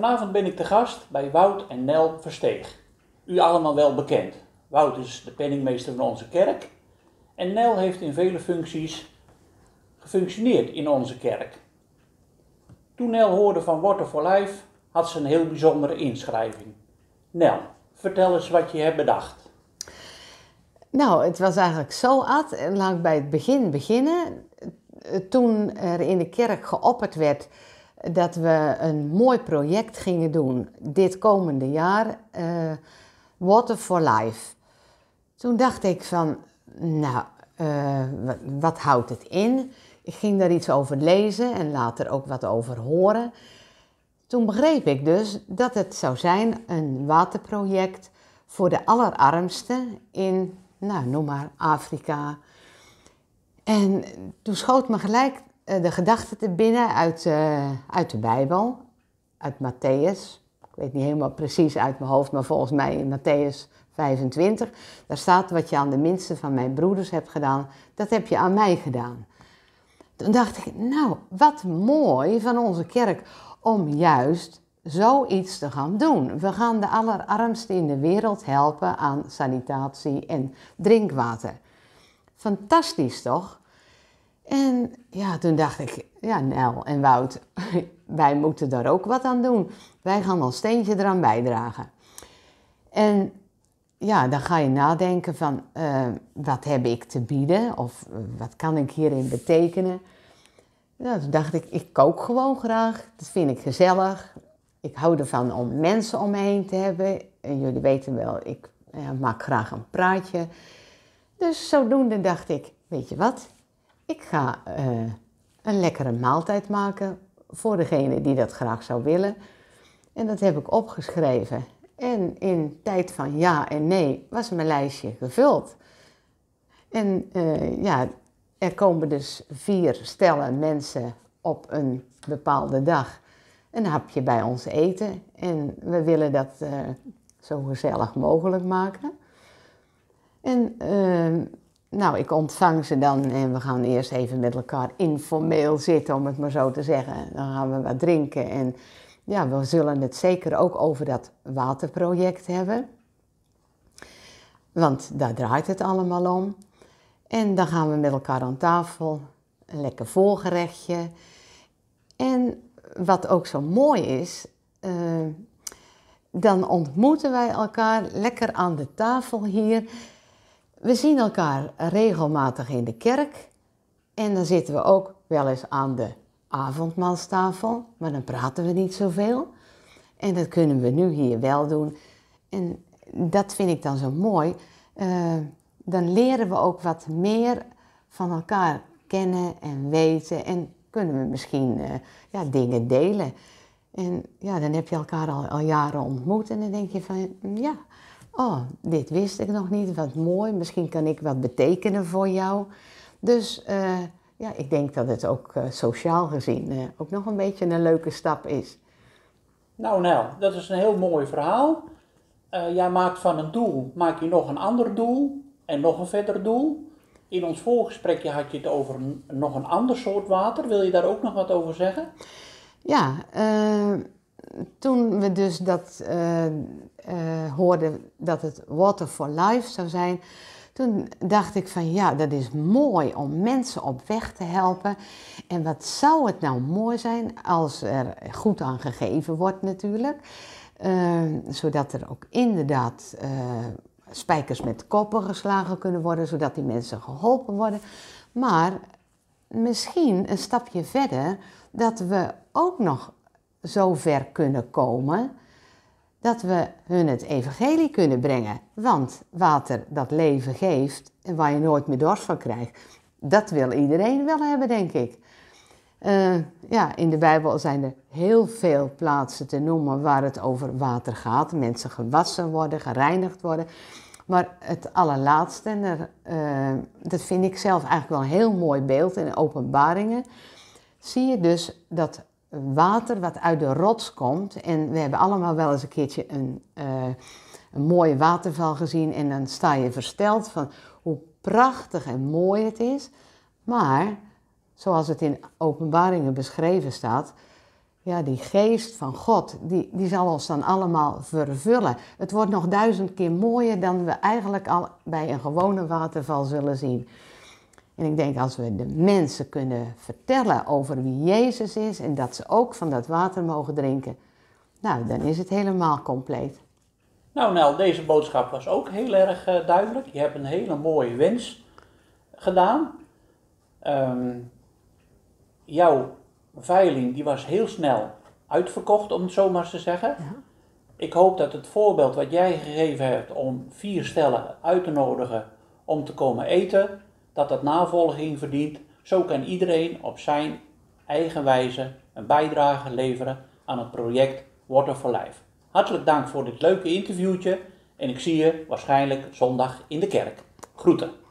Vanavond ben ik te gast bij Wout en Nel Versteeg. U allemaal wel bekend. Wout is de penningmeester van onze kerk en Nel heeft in vele functies gefunctioneerd in onze kerk. Toen Nel hoorde van Water for Life had ze een heel bijzondere inschrijving. Nel, vertel eens wat je hebt bedacht. Nou, het was eigenlijk zo, Ad, en laat ik bij het begin beginnen. Toen er in de kerk geopperd werd dat we een mooi project gingen doen dit komende jaar, eh, Water for Life. Toen dacht ik van, nou, eh, wat, wat, houdt het in? Ik ging daar iets over lezen en later ook wat over horen. Toen begreep ik dus dat het zou zijn een waterproject voor de allerarmsten in, nou, noem maar Afrika. En toen schoot me gelijk eh, de gedachte te binnen uit, eh, uit de Bijbel, uit Matthäus. Ik weet niet helemaal precies uit mijn hoofd, maar volgens mij in Matthäus 25. Daar staat wat je aan de minste van mijn broeders hebt gedaan, dat heb je aan mij gedaan. Toen dacht ik, nou, wat mooi van onze kerk om juist zoiets te gaan doen. We gaan de allerarmste in de wereld helpen aan sanitatie en drinkwater. Fantastisch toch? En ja, toen dacht ik, ja, Nel en Wout, wij moeten daar ook wat aan doen. Wij gaan wel steentje eraan bijdragen. En ja, dan ga je nadenken van, eh, wat heb ik te bieden? Of eh, wat kan ik hierin betekenen? Nou, toen dacht ik, ik kook gewoon graag. Dat vind ik gezellig. Ik hou ervan om mensen om me heen te hebben. En jullie weten wel, ik uh, maak graag een praatje. Dus zodoende dacht ik, weet je wat? Ik ga eh, een lekkere maaltijd maken voor degene die dat graag zou willen. En dat heb ik opgeschreven. En in tijd van ja en nee was mijn lijstje gevuld. En eh, ja, er komen dus vier stellen mensen op een bepaalde dag een hapje bij ons eten. En we willen dat eh, zo gezellig mogelijk maken. En ehm, nou, ik ontvang ze dan en we gaan eerst even met elkaar informeel zitten, om het maar zo te zeggen. Dan gaan we wat drinken en ja, we zullen het zeker ook over dat waterproject hebben. Want daar draait het allemaal om. En dan gaan we met elkaar aan tafel, een lekker voorgerechtje. En wat ook zo mooi is, eh, dan ontmoeten wij elkaar lekker aan de tafel hier. We zien elkaar regelmatig in de kerk en dan zitten we ook wel eens aan de avondmaalstafel, maar dan praten we niet zoveel. En dat kunnen we nu hier wel doen. En dat vind ik dan zo mooi. Eh, dan leren we ook wat meer van elkaar kennen en weten en kunnen we misschien eh, ja, dingen delen. En ja, dan heb je elkaar al, al jaren ontmoet en dan denk je van ja, Oh, dit wist ik nog niet, wat mooi, misschien kan ik wat betekenen voor jou. Dus eh, ja, ik denk dat het ook eh, sociaal gezien eh, ook nog een beetje een leuke stap is. Nou, nou, dat is een heel mooi verhaal. jij maakt van een doel, maak je nog een ander doel en nog een verder doel. In ons voorgesprekje had je het over nog een ander soort water. Wil je daar ook nog wat over zeggen? Ja, eh toen we dus dat eh, eh, hoorden dat het Water for Life zou zijn, toen dacht ik van ja, dat is mooi om mensen op weg te helpen. En wat zou het nou mooi zijn als er goed aan gegeven wordt natuurlijk. Eh, zodat er ook inderdaad spijkers met koppen geslagen kunnen worden, zodat die mensen geholpen worden. Maar misschien een stapje verder dat we ook nog zo ver kunnen komen dat we hun het evangelie kunnen brengen. Want water dat leven geeft en waar je nooit meer dorst van krijgt, dat wil iedereen wel hebben, denk ik. Eh, ja, in de Bijbel zijn er heel veel plaatsen te noemen waar het over water gaat. Mensen gewassen worden, gereinigd worden. Maar het allerlaatste, en eh, dat vind ik zelf eigenlijk wel een heel mooi beeld in openbaringen, zie je dus dat water wat uit de rots komt. En we hebben allemaal wel eens een keertje een, eh, een mooie waterval gezien. En dan sta je versteld van hoe prachtig en mooi het is. Maar zoals het in openbaringen beschreven staat. Ja, die geest van God, die, die zal ons dan allemaal vervullen. Het wordt nog duizend keer mooier dan we eigenlijk al bij een gewone waterval zullen zien. En ik denk als we de mensen kunnen vertellen over wie Jezus is en dat ze ook van dat water mogen drinken, nou dan is het helemaal compleet. Nou Nel, deze boodschap was ook heel erg eh, duidelijk. Je hebt een hele mooie wens gedaan. Ehm, jouw veiling die was heel snel uitverkocht, om het zo maar te zeggen. Ja. Ik hoop dat het voorbeeld wat jij gegeven hebt om vier stellen uit te nodigen om te komen eten, dat het navolging verdient, zo kan iedereen op zijn eigen wijze een bijdrage leveren aan het project Water for Life. Hartelijk dank voor dit leuke interviewtje en ik zie je waarschijnlijk zondag in de kerk. Groeten!